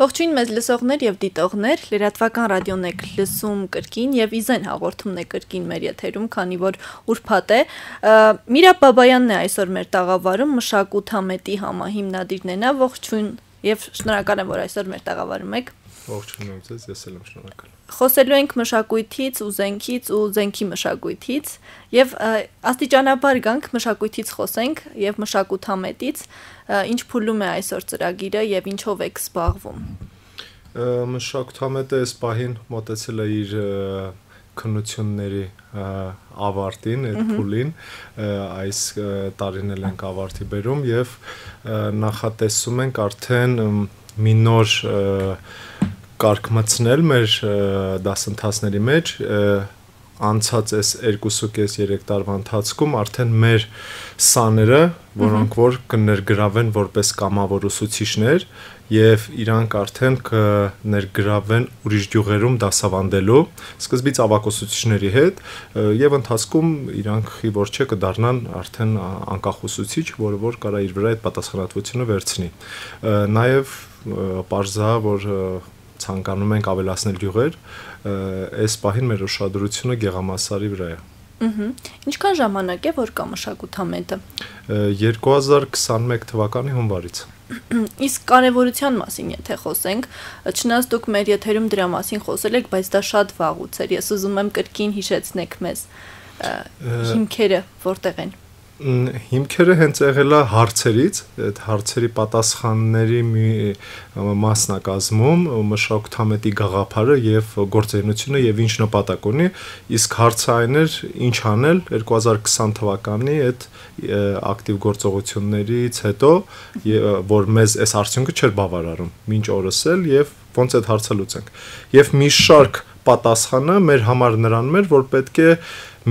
Ողջույն մեզ լսողներ եւ դիտողներ, լրատվական ռադիոն եք լսում կրկին եւ իզեն հաղորդումն է կրկին մեր եթերում, քանի որ ուրբաթ է։ Միրա Բաբայանն է այսօր մեր տաղավարում մշակութ համետի համահիմնադիրն է, ողջույն եւ շնորհակալ եմ, որ այսօր մեր տաղավարում եք։ Ողջունում եմ ձեզ, ես էլ եմ շնորհակալ խոսելու ենք մշակույթից, ու զենքից ու զենքի մշակույթից եւ աստիճանաբար գանք մշակույթից խոսենք եւ մշակութամետից, ինչ փուլում է այսօր ծրագիրը եւ ինչով եք զբաղվում։ Մշակութամետը այս պահին մտածել է իր քննությունների ավարտին, այդ փուլին այս տարին էլ ենք ավարտի բերում եւ նախատեսում ենք արդեն մի նոր և, կարգ մտցնել մեր դասընթացների մեջ անցած այս 2.5-3 տարվա ընթացքում արդեն մեր սաները, որոնք որ կներգրավեն որպես կամավոր ուսուցիչներ եւ իրանք արդեն կներգրավեն ուրիշ գյուղերում դասավանդելու սկզբից ավակոսուցիչների հետ եւ ընթացքում իրանք իբր չէ կդառնան արդեն անկախ ուսուցիչ, որը որ կարա իր վրա այդ պատասխանատվությունը վերցնի։ Նաեւ parza, որ ցանկանում ենք ավելացնել յուղեր, այս պահին մեր ուշադրությունը գեղամասարի վրա է։ Ահա։ Ինչքան ժամանակ է որ կա մշակութամետը։ 2021 թվականի հունվարից։ Իսկ կարևորության մասին եթե խոսենք, չնայած դուք մեր եթերում դրա մասին խոսել եք, բայց դա շատ վաղուց էր։ Ես ուզում եմ կրկին հիշեցնեք մեզ հիմքերը որտեղ են։ Ա, հիմքերը հենց եղել է հարցերից, այդ հարցերի պատասխանների մի մասն է կազմում մշակութամետի գաղափարը եւ գործունեությունը եւ ինչ նպատակ ունի, իսկ հարցը այն էր ինչ անել 2020 թվականի այդ ակտիվ գործողություններից հետո, որ մեզ այս արդյունքը չէր բավարարում մինչ օրս էլ եւ ոնց այդ հարցը լուծենք։ Եվ մի շարք պատասխանը մեր համար նրան մեր, որ պետք է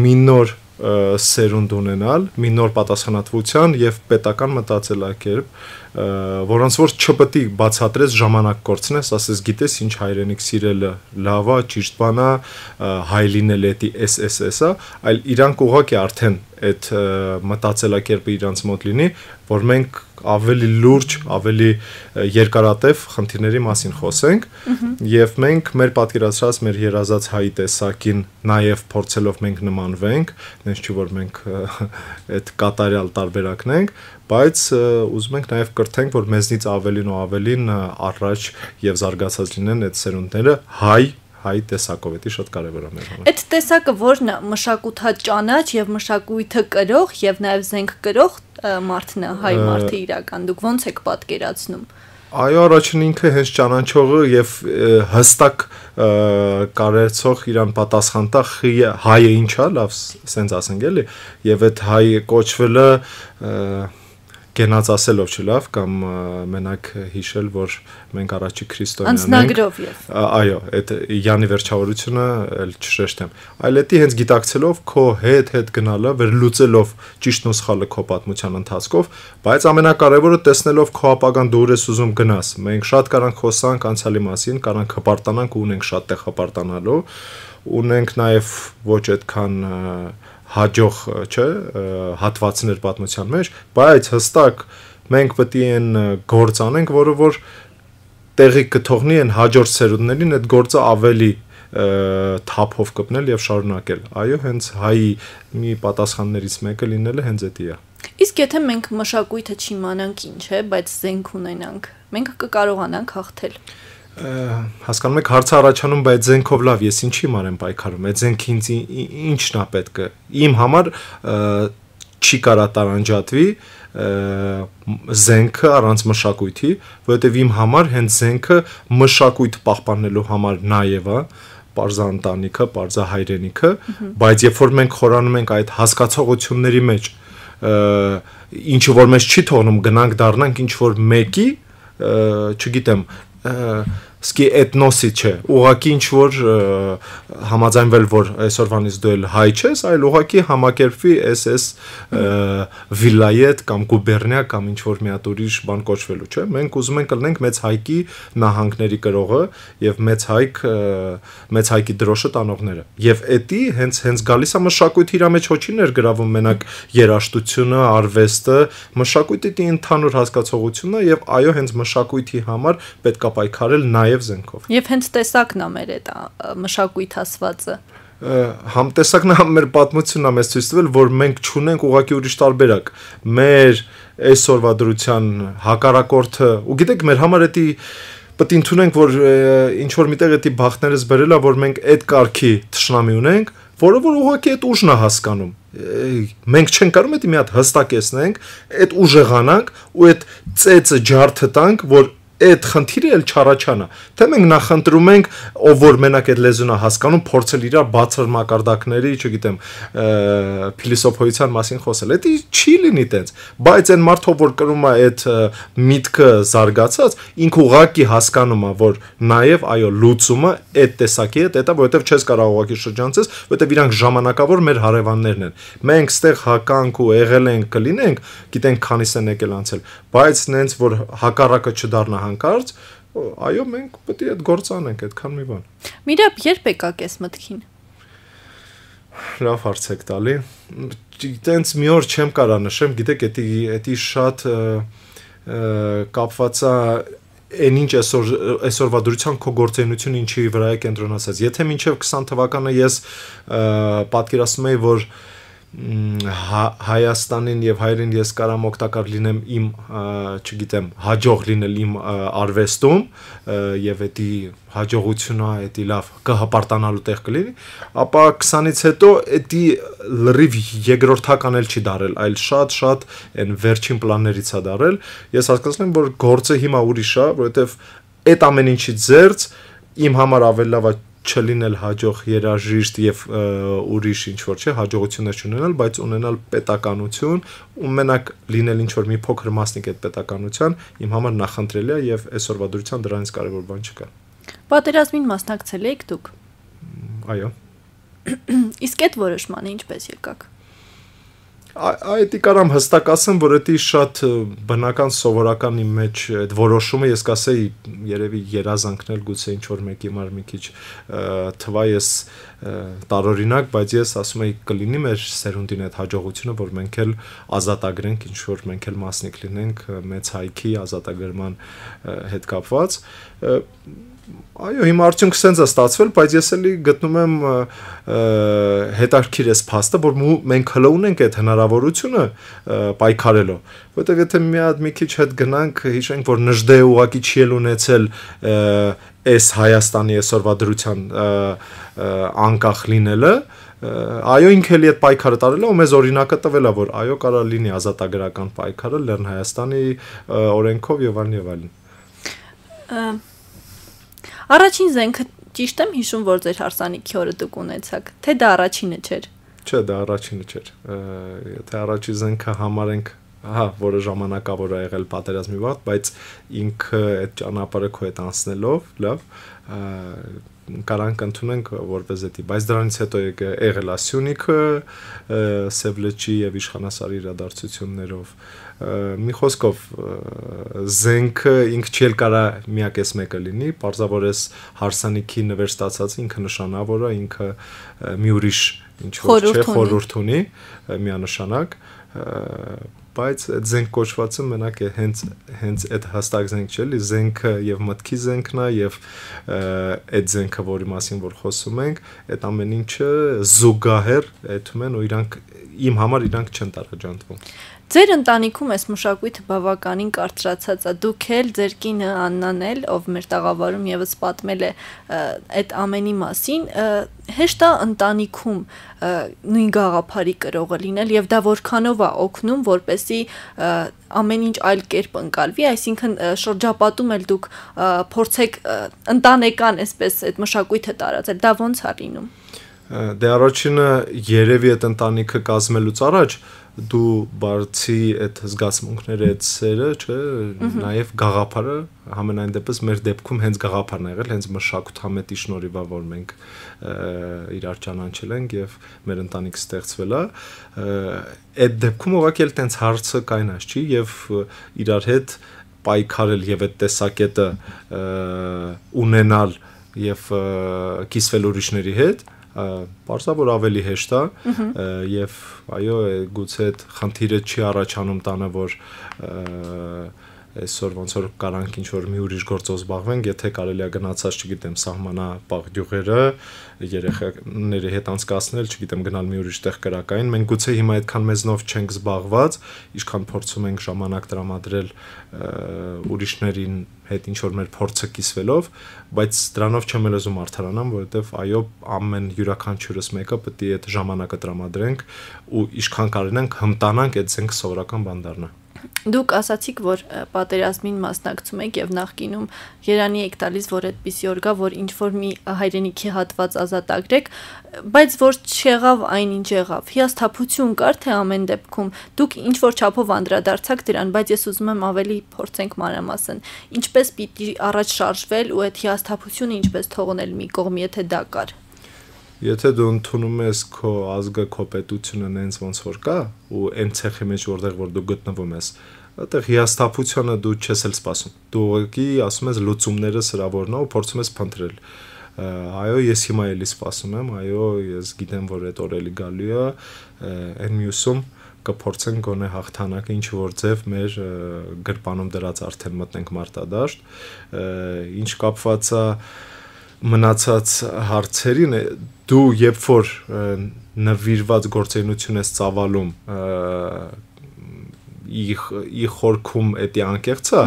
մի նոր սերունդ ունենալ, մի նոր պատասխանատվության եւ պետական մտածելակերպ, որոնց որ չպետք է բացատրես ժամանակ կորցնես, ասես գիտես ինչ հայրենիք սիրելը լավա, ճիշտ բանա, հայ լինելը դա SSS-ա, այլ իրանք ուղղակի արդեն այդ մտածելակերպը իրանց մոտ լինի, որ մենք ավելի լուրջ, ավելի երկարատև խնդիրների մասին խոսենք եւ մենք մեր պատկերացրած մեր երազած հայի տեսակին նաեւ փորձելով մենք նմանվենք, այնպես չի որ մենք այդ կատարյալ տարբերակն ենք, բայց ուզում ենք նաեւ կրթենք, որ մեզնից ավելին ու ավելին առաջ եւ զարգացած լինեն այդ սերունդները հայ հայ տեսակով էտի շատ կարևոր է մեր համար։ Այդ տեսակը որն է մշակութա ճանաչ եւ մշակույթը կրող եւ նաեւ զենք կրող մարդն է հայ մարդը իրական։ Դուք ո՞նց եք պատկերացնում։ Այո, առաջին ինքը հենց ճանաչողը եւ հստակ կարերցող իրան պատասխանտախ հայը ինչա, լավ, սենց ասենք էլի, եւ այդ հայը կոչվելը և, կենաց ասելով չլավ կամ մենակ հիշել, որ մենք առաջի քրիստոնյան ենք։ Անձնագրով եւ։ Այո, այդ Յանի վերջավորությունը էլ չշեշտեմ։ Այլ դա հենց գիտակցելով քո հետ հետ գնալը, վերլուծելով ճիշտն ու սխալը քո պատմության ընթացքով, բայց ամենակարևորը տեսնելով քո ապագան դու ուր ես ուզում գնաս։ Մենք շատ կարանք խոսանք անցյալի մասին, կարանք հպարտանանք ու ունենք շատ տեղ հպարտանալու ունենք նաև ոչ այդքան հաջող, չէ, հատվածներ պատմության մեջ, բայց հստակ մենք պետք է այն գործ անենք, որը որ տեղի կթողնի այն հաջորդ սերունդներին այդ գործը ավելի թափով կպնել եւ շարունակել։ Այո, հենց հայի մի պատասխաններից մեկը լինելը հենց դա է։ Իսկ եթե մենք մշակույթը չիմանանք ինչ է, բայց զենք ունենանք, մենք կկարողանանք հաղթել։ կկ հասկանում եք հարցը առաջանում բայց ձենքով լավ ես ինչի մարեմ պայքարում այդ ձենքը ինձ ի՞նչն է պետքը իմ համար չի կարա տարանջատվի զենքը առանց մշակույթի որովհետև իմ համար հենց զենքը մշակույթ պահպանելու համար նաև է parza ընտանիքը, parza հայրենիքը, բայց երբ որ մենք խորանում ենք այդ հասկացողությունների մեջ, ինչ որ մեզ չի թողնում գնանք դառնանք ինչ որ մեկի, չգիտեմ, սկի էթնոսի չէ ուղակի ինչ որ համաձայնվել որ այսօրվանից դու էլ հայ ես այլ ուղակի համակերպվի էս էս վիլայետ կամ գուբերնիա կամ ինչ որ մի հատ ուրիշ բան կոչվելու չէ մենք ուզում ենք կլնենք մեծ հայկի նահանգների գրողը եւ մեծ հայկ մեծ հայկի դրոշը տանողները եւ էդի հենց հենց գալիս է մշակույթի իր մեջ ոչի ներգրավում մենակ երաժշտությունը արվեստը մշակույթի ընդհանուր հասկացողությունը եւ այո հենց մշակույթի համար պետքա պայքարել նաեւ նաև զենքով։ Եվ հենց տեսակն է մեր այդ մշակույթ ասվածը համ տեսակն համ մեր պատմությունն է մեզ ցույց տվել, որ մենք ճունենք ուղակի ուրիշ տարբերակ։ Մեր այսօրվա դրության հակարակորդը, ու գիտեք, մեր համար էտի պետք է ընդունենք, որ ինչ որ միտեղ էտի բախտները զբերելա, որ մենք այդ կարգի ճշնամի ունենք, որը որ ուղղակի այդ ուժն է հասկանում։ Մենք չենք կարող դա մի հատ հստակեցնենք, այդ ուժը գանանք ու այդ ծեծը ջարդը տանք, որ այդ խնդիրը էլ չառաջանա։ Թե մենք նախընտրում ենք, ով որ մենակ այդ լեզուն է հասկանում, փորձել իրա բացր մակարդակների, չգիտեմ, փիլիսոփայության մասին խոսել։ Դա չի լինի տենց, բայց այն մարդը, որ կրում է այդ միտքը զարգացած, ինքը ուղակի հասկանում է, որ նաև այո, լուծումը այդ տեսակի հետ, դա որովհետև չես կարող ուղակի շրջանցես, որովհետև իրանք ժամանակավոր մեր հարևաններն են։ Մենք ստեղ հականք ու եղել ենք, կլինենք, գիտենք քանիս են եկել անցել, բայց նենց որ հակառակը չդառնա հանկարծ, այո, մենք պետք է այդ գործ անենք, այդքան մի բան։ Միրապ երբ եկաք էս մտքին։ Լավ հարց եք տալի։ Տենց մի օր չեմ կարա նշեմ, գիտեք, էդի էդի շատ կապված է այն ինչ այսօր այսօրվա դրության քո գործունեությունը ինչի վրա է կենտրոնացած։ Եթե մինչև 20 թվականը ես պատկերացնում եի, որ և, Հա, Հայաստանին եւ հայրեն ես կարամ օգտակար լինեմ իմ, չգիտեմ, հաջող լինել իմ արվեստում եւ էդի հաջողությունը, էդի լավ կհպարտանալու տեղ կլինի, ապա 20-ից հետո էդի լրիվ երկրորդական էլ չի դարել, այլ շատ-շատ այն վերջին պլաններից է դարել։ Ես հասկացել եմ, որ գործը հիմա ուրիշ է, որովհետեւ այդ ամեն ինչի ձերծ իմ համար ավելի լավ է չլինել հաջող երաժիշտ եւ ուրիշ ինչ որ չէ, հաջողություններ չունենալ, բայց ունենալ պետականություն ու մենակ լինել ինչ որ մի փոքր մասնիկ այդ պետականության իմ համար նախընտրելի է եւ այսօրվա դրության դրանից կարեւոր բան չկա։ Պատերազմին մասնակցել եք դուք։ Այո։ Իսկ այդ որոշմանը ինչպես եկաք։ Այդի կարամ հստակ ասեմ, որ դա շատ բնական սովորականի մեջ այդ որոշումը ես կասեի երևի երազանքնել գուցե ինչ որ մեկի մար մի քիչ թվա ես տարօրինակ, բայց ես ասում եի կլինի մեր սերունդին այդ հաջողությունը, որ մենք էլ ազատագրենք ինչ որ մենք էլ մասնիկ լինենք մեծ հայքի ազատագրման հետ կապված Այո, հիմա արդյունքը սենց է ստացվել, բայց ես էլի գտնում եմ հետարքիր էս փաստը, որ մենք հլո ունենք այդ հնարավորությունը հնարավորությունը պայքարելու որովհետև եթե մի հատ մի քիչ հետ գնանք հիշենք որ նժդե ուղակի չի ել ունեցել այս Հայաստանի այսօրվա դրության անկախ լինելը այո ինքը էլի այդ պայքարը տարել է ու մեզ օրինակը տվել է որ այո կարա լինի ազատագրական պայքարը Լեռն Հայաստանի օրենքով եւ այլն եւ այլն Առաջին զենքը ճիշտ եմ հիշում որ ձեր հարսանիքի օրը դուք ունեցաք թե դա առաջինը չէր Չէ, դա առաջինը չէր։ Եթե առաջի զենքը համարենք, հա, որը ժամանակավոր է եղել պատերազմի վաղ, բայց ինքը այդ ճանապարհը քո հետ անցնելով, լավ, կարանք ընդունենք որպես էդի, բայց դրանից հետո եղել ասյունիկը, Սևլեչի եւ Իշխանասարի իրադարձություններով մի խոսքով զենքը ինքը չի կարա միակ էս մեկը լինի, parzavor էս հարսանիքի նվեր ստացած ինքը նշանավոր է, ինքը մի ուրիշ ինչ որ չէ խորուրդ ունի միանշանակ բայց այդ զենք կոչվածը մենակ է հենց հենց այդ հստակ զենք չէ, լի զենքը եւ մտքի զենքն է եւ այդ զենքը, որի մասին որ խոսում ենք, այդ ամեն ինչը զուգահեռ այդում են ու իրանք իմ համար իրանք չեն տարաճանտվում։ Ձեր ընտանիքում այս մշակույթը բավականին կարծրացած է։ Դուք էլ ձեր կինը Աննան էլ, ով մեր տաղավարում եւս պատմել է այդ ամենի մասին, հեշտ է ընտանիքում նույն գաղափարի կրողը լինել եւ դա որքանով է օգնում, որպեսի ամեն ինչ այլ կերպ ընկալվի, այսինքն շրջապատում էլ դուք փորձեք ընտանեկան, այսպես այդ մշակույթը տարածել։ Դա ո՞նց է լինում։ Ա Դե առաջինը երևի այդ ընտանիքը կազմելուց առաջ դու բարձի այդ զգացմունքները, այդ սերը, չէ, նաև գաղափարը, համենայն դեպս մեր դեպքում հենց գաղափարն է եղել, հենց մշակութամետի շնորհիվա, որ մենք իրար ճանաչել ենք եւ մեր ընտանիքը ստեղծվել է, այդ դեպքում ովակի էլ տենց հարցը կայնած չի եւ իրար հետ պայքարել եւ այդ տեսակետը ունենալ եւ կիսվել ուրիշների հետ, Պարզա որ ավելի հեշտ է եւ այո, գուցե այդ խնդիրը չի առաջանում տանը, որ այսօր ոնց որ կարանք ինչ որ մի ուրիշ գործով զբաղվենք, եթե կարելի է գնացած, չգիտեմ, սահմանապահ գյուղերը, երեխաների հետ անցկացնել, չգիտեմ, գնալ մի ուրիշ տեղ կրակային, մենք գուցե հիմա այդքան մեզնով չենք զբաղված, ինչքան փորձում ենք ժամանակ տրամադրել ուրիշներին հետ ինչ որ մեր փորձը կիսվելով, բայց դրանով չեմ էլ ուզում արդարանամ, որովհետև այո, ամեն յուրաքանչյուրս մեկը պետք է այդ ժամանակը տրամադրենք ու ինչքան կարենանք հմտանանք այդ ցենք սովորական բան դառնա։ Դուք ասացիք, որ պատերազմին մասնակցում եք եւ նախկինում Երանի եք տալիս, որ այդպիսի օրգա, որ ինչ որ մի հայրենիքի հատված ազատ ագրեք, բայց որ չեղավ այն ինչ եղավ։ Հիասթափություն կար թե ամեն դեպքում։ Դուք ինչ որ չափով անդրադարձակ դրան, բայց ես ուզում եմ ավելի փորձենք մանրամասն։ Ինչպես պիտի առաջ շարժվել ու այդ հիասթափությունը ինչպես թողնել մի կողմ, եթե դա կար։ Ա, Եթե դու ընդունում ես քո ազգը, քո պետությունը նենց ոնց որ կա ու այն ցեխի մեջ որտեղ որ դու գտնվում ես, այդտեղ հիաստափությունը դու չես էլ սպասում։ Դու ուղղակի ասում ես լուծումները սրավորնա ու փորձում ես փնտրել։ Այո, ես հիմա էլի սպասում եմ, այո, ես գիտեմ որ այդ օրը էլի գալու է, այն մյուսում կփորձենք գոնե հաղթանակը ինչ որ ձև մեր գրպանում դրած արդեն մտնենք մարտադաշտ, ինչ կապված է մնացած հարցերին դու երբ որ նվիրված գործունեություն ես ծավալում ի խորքում էտի անկեղծը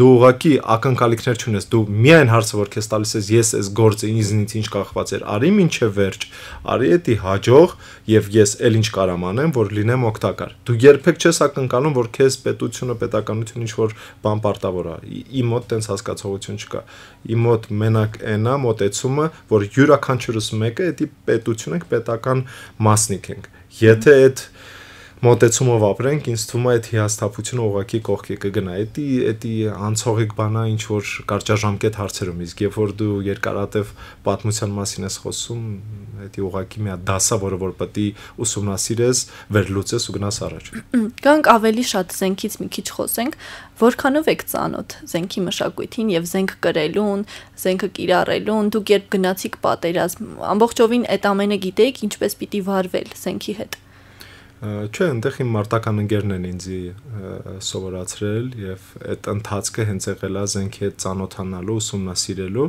դու ուղակի ակնկալիքներ չունես դու միայն հարցը որ քեզ տալիս ես ես այս գործը ինձնից ինչ կախված էր արի ինչե վերջ արի էտի հաջող եւ ես էլ ինչ կարամ անեմ որ լինեմ օգտակար դու երբեք չես ակնկալում որ քեզ պետությունը պետականությունը ինչ որ բան պարտավոր է իմ մոտ տենց հասկացողություն չկա իմ մոտ մենակ այնա մոտեցումը որ յուրաքանչյուրս մեկը էտի պետություն ենք պետական մասնիկ ենք եթե այդ mm -hmm մոտեցումով ապրենք, ինձ թվում է այդ հիասթափությունը ուղակի կողքի կգնա։ Էդի էդի անցողիկ բանա ինչ որ կարճաժամկետ հարցերում, իսկ երբ որ դու երկարատև պատմության մասին ես խոսում, էդի ուղակի մի հատ դասա, որը որ պետք է ուսումնասիրես, վերլուծես ու գնաս առաջ։ Գանք ավելի շատ զենքից մի քիչ խոսենք, որքանով եք ծանոթ զենքի մշակույթին եւ զենք կրելուն, զենքը կիրառելուն, դուք երբ գնացիք պատերազմ, ամբողջովին այդ ամենը գիտեիք, ինչպես պիտի վարվել զենքի հետ։ Չէ, այնտեղ իմ մարտական ընկերն են ինձ սովորացրել եւ այդ ընթացքը հենց եղել է զենքի հետ ճանոթանալու, ուսումնասիրելու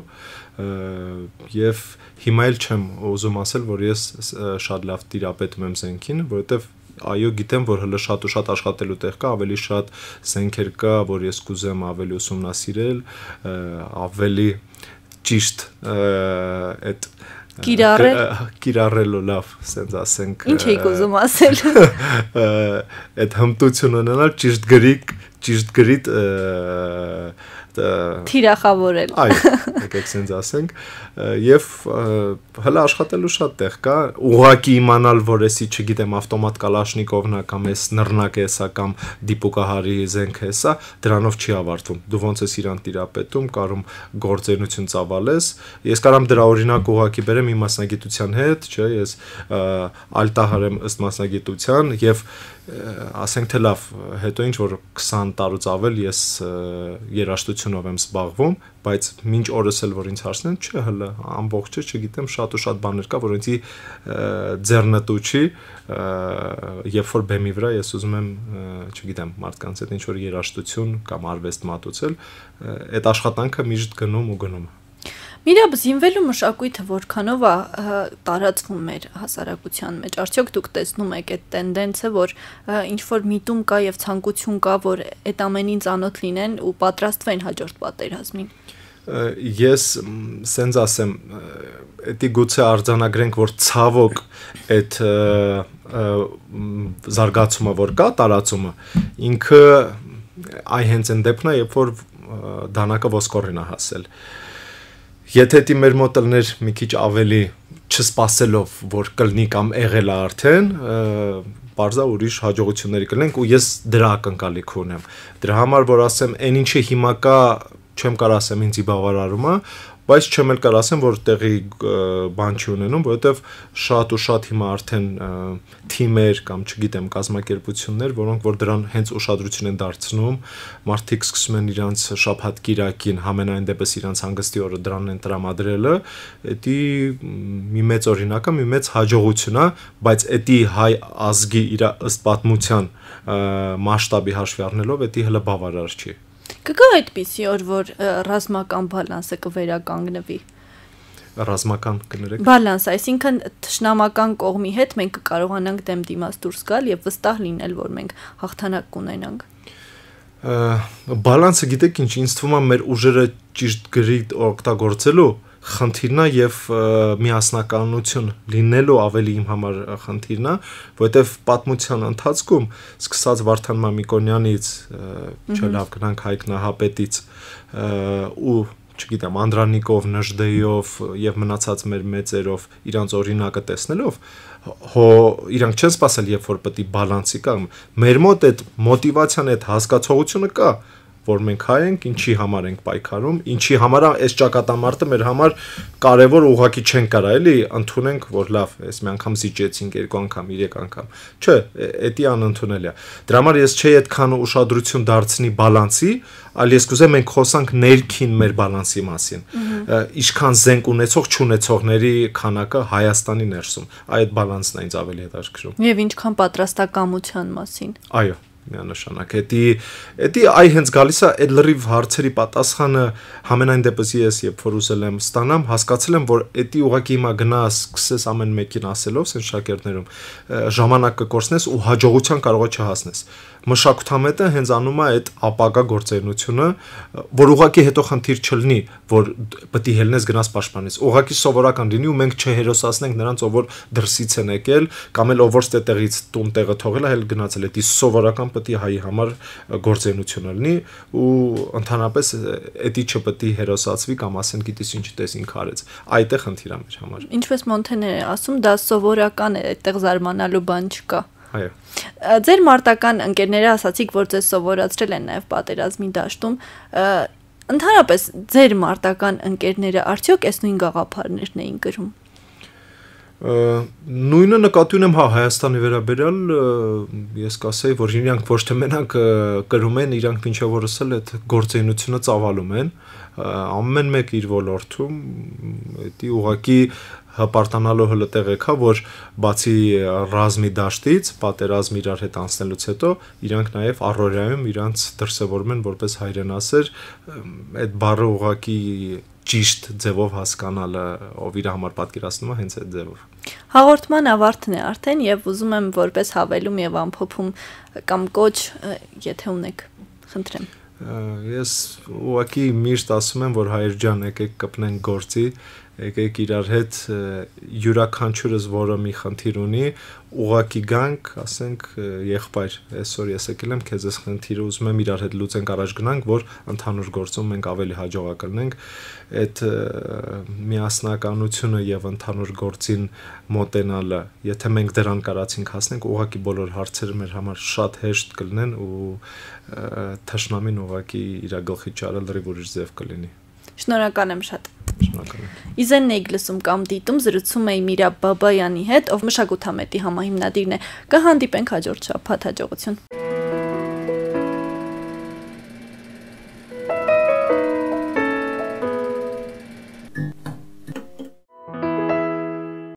եւ հիմա էլ չեմ ուզում ասել, որ ես շատ լավ տիրապետում եմ զենքին, որովհետեւ այո գիտեմ որ հələ շատ ու շատ աշխատելու տեղ կա ավելի շատ զենքեր կա որ ես կուզեմ ավելի ուսումնասիրել ավելի ճիշտ այդ Կիրառել։ Կիրառելու լավ, ասենց ասենք։ Ինչ էիք ուզում ասել։ Այդ հմտությունը ունենալ ճիշտ գրիկ, ճիշտ գրիտ թիրախավորել։ Այո, եկեք սենց ասենք եւ հələ աշխատելու շատ տեղ կա ուղակի իմանալ որ էսի չգիտեմ ավտոմատ կալաշնիկովն է կամ էս նռնակ է սա կամ դիպուկահարի զենք է սա դրանով չի ավարտվում դու ոնց ես իրան տիրապետում կարում գործերություն ծավալես ես կարամ դրա օրինակ ուղակի բերեմ իմ մասնագիտության հետ չէ ես ալտահար եմ ըստ մասնագիտության եւ ասենք թե լավ հետո ինչ որ 20 տարուց ավել ես երաշտությունով եմ զբաղվում բայց մինչ օրս էլ որ ինձ հարցնեն, չէ, հələ ամբողջը չգիտեմ, շատ ու շատ բաներ կա, որ ինձի ձեռնտու չի, երբ որ բեմի վրա ես ուզում եմ, չգիտեմ, մարդկանց հետ ինչ որ երաժշտություն կամ արվեստ մատուցել, այդ աշխատանքը միշտ գնում ու գնում է Միրաբ զինվելու մշակույթը որքանով է տարածվում մեր հասարակության մեջ։ Արդյոք դուք տեսնում եք այդ տենդենսը, որ ինչ որ միտում կա եւ ցանկություն կա, որ այդ ամենին ծանոթ լինեն ու պատրաստվեն հաջորդ պատերազմին։ Ես սենց ասեմ, դա գուցե արձանագրենք, որ ցավոք այդ զարգացումը, որ կա, տարածումը, ինքը այ հենց այն դեպքն է, երբ որ դանակը ոսկորին է հասել։ Ա, Եթե դի մեր մոտ լներ մի քիչ ավելի չսպասելով, որ կլնի կամ եղել է արդեն, բարձա ուրիշ հաջողությունների կլինենք ու ես դրա ակնկալիք ունեմ։ Դրա համար որ ասեմ, այն ինչը հիմա կա չեմ կարող ասեմ ինձի բավարարում է, բայց չեմ էլ կար ասեմ, որ տեղի բան չի ունենում, որովհետև շատ ու շատ հիմա արդեն թիմեր կամ չգիտեմ կազմակերպություններ, որոնք որ դրան հենց ուշադրություն են դարձնում, մարդիկ սկսում են իրանց շաբաթ կիրակին համենայն դեպս իրանց հանգստի օրը դրան են տրամադրելը, դա մի մեծ օրինակ է, մի մեծ հաջողություն է, բայց դա հայ ազգի իր ըստ պատմության մասշտաբի հաշվի առնելով դա հələ բավարար չի։ Կգա այդպիսի օր, որ ռազմական բալանսը կվերականգնվի ռազմական կներեք։ Բալանս, այսինքն ճշնամական կողմի հետ մենք կարողանանք դեմ դիմաց դուրս գալ եւ վստահ լինել, որ մենք հաղթանակ կունենանք։ Բալանսը գիտեք ինչ, ինձ թվում է մեր ուժերը ճիշտ գրի օգտագործելու խնդիրն է եւ միասնականություն լինելու ավելի իմ համար խնդիրն է, որովհետեւ պատմության ընթացքում սկսած Վարդան Մամիկոնյանից, չէ լավ գնանք Հայկ Նահապետից ու չգիտեմ, Անդրանիկով, Նժդեյով եւ մնացած մեր մեծերով իրանց օրինակը տեսնելով, հո իրանք չեն սпасել, երբ որ պետք է բալանսի կամ մեր մոտ այդ մոտիվացիան, այդ հասկացողությունը կա, որ մենք հայ ենք, ինչի համար ենք պայքարում, ինչի համար այս ճակատամարտը մեր համար կարևոր ուղղակի չեն կարա, էլի, ընդունենք, որ լավ, այս մի անգամ զիջեցինք, երկու անգամ, երեք անգամ։ Չէ, էդի անընդունելի է։ Դրա համար ես չէի այդքան ուշադրություն դարձնի բալանսի, այլ ես կուզեմ մենք խոսանք ներքին մեր բալանսի մասին։ Ինչքան զենք ունեցող չունեցողների քանակը Հայաստանի ներսում։ Այդ բալանսն է ինձ ավելի հետաքրքրում։ Եվ ինչքան պատրաստակամության մասին։ Այո միանշանակ։ Էդի էդի այ հենց գալիս է այդ լրիվ հարցերի պատասխանը համենայն դեպս ես երբ որ ուզել եմ ստանամ, հասկացել եմ որ էդի ուղակի հիմա գնաս սկսես ամեն մեկին ասելով, ասեն շակերտներում ժամանակ կկորցնես ու հաջողության կարող չհասնես մշակութամետը հենց անում է այդ ապակա գործերնությունը, որ ուղակի հետո խնդիր չլինի, որ պիտի հելնես գնաս պաշտպանես։ Ուղակի սովորական լինի ու մենք չհերոսացնենք նրանց, ով որ դրսից են եկել կամ էլ ով որ ստեղից տուն տեղը թողել է, հել գնացել է։ Դի սովորական պիտի հայի համար գործերնությունը լինի ու ընդհանրապես էդի չպիտի հերոսացվի կամ ասեն գիտես ինչ տես ինքը արեց։ Այդ է խնդիրը մեր համար։ Ինչպես Մոնտեները ասում, դա սովորական է, այդտեղ զարմանալու բան չկա։ Այո։ Ձեր մարտական ընկերները ասացիք, որ ձեզ սովորացրել են նաև պատերազմի դաշտում, ընդհանրապես ձեր մարտական ընկերները արդյոք այս նույն գաղափարներն էին գրում։ Նույնը նկատի ունեմ հա Հայաստանի վերաբերյալ ես կասեի որ իրանք ոչ թե մենակ կրում են իրանք ինչա որս էլ այդ գործենությունը ծավալում են ամեն մեկ իր ոլորտում դա ուղակի հպարտանալու հլը տեղ եկա, որ բացի ռազմի դաշտից, պատերազմ իրար հետ անցնելուց հետո, իրանք նաև առօրյայում իրանք դրսևորում են որպես հայրենասեր, այդ բառը ուղակի ճիշտ ձևով հասկանալը, ով իր համար պատկերացնում է հենց այդ ձևով։ Հաղորդման ավարտն է արդեն եւ ուզում եմ որպես հավելում եւ ամփոփում կամ կոչ, եթե ունեք, խնդրեմ ես ուղղակի միշտ ասում եմ, որ հայր ջան, եկեք կպնենք գործի, եկեք իրար հետ յուրաքանչյուրս որը մի խնդիր ունի, ուղակի գանք, ասենք եղբայր, այսօր ես եկել եմ քեզ այս խնդիրը ուզում եմ իրար հետ լուծենք առաջ գնանք, որ ընդհանուր գործում մենք ավելի հաջողակ լինենք։ Այդ միասնականությունը եւ ընդհանուր գործին մոտենալը, եթե մենք դրան կարացինք հասնենք, ուղակի բոլոր հարցերը մեր համար շատ հեշտ կլինեն ու թշնամին ուղակի իր գլխի ճարը լրիվ ուրիշ ձև կլինի։ Շնորհակալ եմ շատ։ Շնորհակալություն։ Իզենն էի լսում կամ դիտում, զրուցում էի Միրաբ Բաբայանի հետ, ով մշակութամետի համահիմնադիրն է։ Կհանդիպենք հաջորդ շաբաթ հաջողություն։